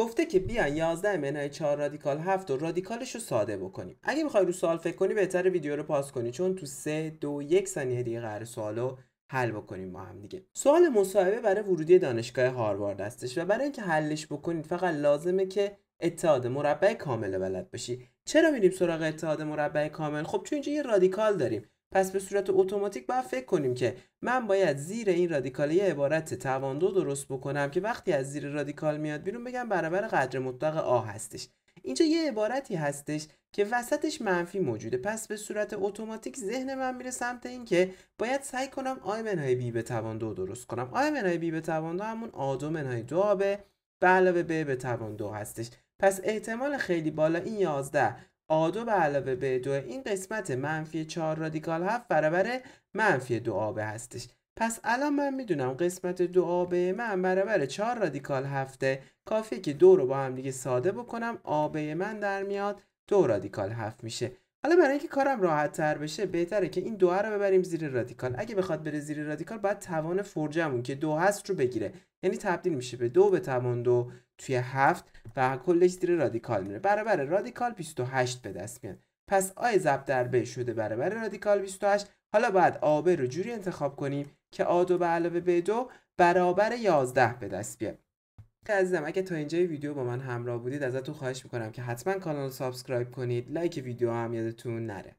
گفته که بیاین 11 منهای 4 رادیکال 7 و رادیکالش رو ساده بکنیم اگه میخوای رو سوال فکر کنی بهتر ویدیو رو پاس کنی چون تو 3 2 1 ثانیه دیگه قرار سوالو حل بکنیم ما هم دیگه سوال مصاحبه برای ورودی دانشگاه هاروارد هستش و برای اینکه حلش بکنید فقط لازمه که اتحاد مربع کامل بلد باشی چرا میریم سراغ اتحاد مربع کامل خب چون اینجا یه رادیکال داریم پس به صورت اتوماتیک باید فکر کنیم که من باید زیر این رادیکال یه عبارت دو درست بکنم که وقتی از زیر رادیکال میاد بیرون بگم برابر قدر مطلق آ هستش اینجا یه عبارتی هستش که وسطش منفی موجوده پس به صورت اتوماتیک ذهن من میره سمت این که باید سعی کنم آی منهای بی به توان دو درست کنم آی منهای بی به توان دو همون دو منهای دو آبه به علاوه ب به توان دو هستش پس احتمال خیلی بالا این 11 آدو به علاوه به دو این قسمت منفی چهار رادیکال هفت برابر منفی دو آبه هستش پس الان من میدونم قسمت دو آبه من برابر چهار رادیکال هفته کافیه که دو رو با هم دیگه ساده بکنم آبه من در میاد دو رادیکال هفت میشه حالا برای اینکه کارم راحت تر بشه بهتره که این دوه رو ببریم زیر رادیکال اگه بخواد بره زیر رادیکال باید توان فرجمون که دو هست رو بگیره یعنی تبدیل میشه به دو به توان دو توی هفت و کلش زیر رادیکال میره برابر رادیکال 28 به دست میاد پس آی زب در ب شده برابر رادیکال 28 حالا باید آب رو جوری انتخاب کنیم که آ دو به علاوه به دو برابر 11 به دست بیاد عزیزم اگه تا اینجای ویدیو با من همراه بودید ازتون خواهش میکنم که حتما کانال سابسکرایب کنید لایک ویدیو هم یادتون نره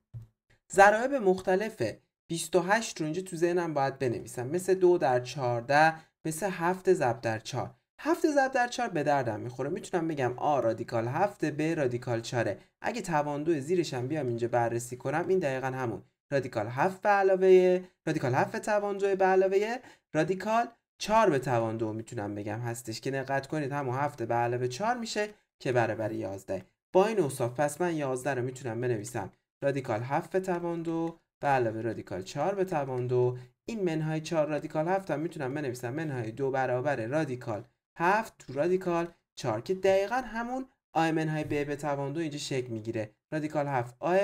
ضرایب مختلف 28 رو اینجا تو ذهنم باید بنویسم مثل 2 در 14 مثل 7 ضرب در 4 7 ضرب در 4 به دردم میخوره میتونم بگم آ رادیکال 7 ب رادیکال 4 اگه توان تواندو زیرش هم بیام اینجا بررسی کنم این دقیقا همون رادیکال 7 به علاوه رادیکال 7 دو به علاوه رادیکال 4 به توان دو میتونم بگم هستش که دقت کنید همون هفته به علاوه 4 میشه که برابر 11 با این اوصاف پس من 11 رو میتونم بنویسم رادیکال 7 به توان دو به علاوه رادیکال 4 به توان دو این منهای 4 رادیکال 7 هم میتونم بنویسم منهای دو برابر رادیکال 7 تو رادیکال 4 که دقیقا همون آی منهای ب به توان دو اینجا شکل میگیره رادیکال 7 آ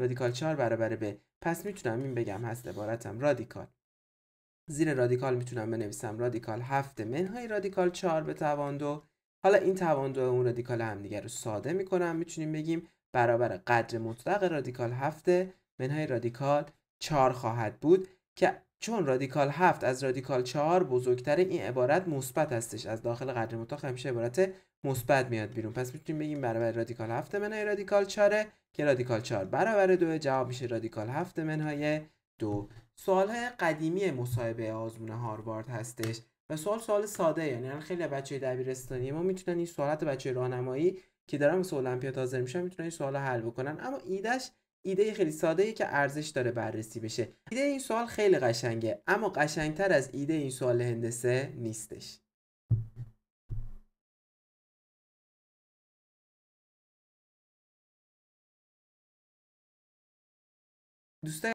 رادیکال 4 برابر ب پس میتونم این بگم هست عبارتم رادیکال زیر رادیکال میتونم بنویسم رادیکال 7 منهای رادیکال 4 به توان دو حالا این توان دو اون رادیکال دیگه رو ساده میکنم میتونیم بگیم برابر قدر مطلق رادیکال 7 منهای رادیکال 4 خواهد بود که چون رادیکال هفت از رادیکال 4 بزرگتر این عبارت مثبت هستش از داخل قدر مطلق همیشه عبارت مثبت میاد بیرون پس میتونیم بگیم برابر رادیکال هفت منهای رادیکال 4 که رادیکال 4 برابر دو جواب میشه رادیکال 7 منهای دو سوال های قدیمی مصاحبه آزمون هاروارد هستش و سوال سوال ساده یعنی خیلی بچه دبیرستانی ما میتونن این سوالات بچه راهنمایی که دارن مثل المپیاد حاضر میشن میتونن این سوال حل بکنن اما ایدهش ایده خیلی ساده ای که ارزش داره بررسی بشه ایده این سوال خیلی قشنگه اما قشنگتر از ایده این سوال هندسه نیستش دوستای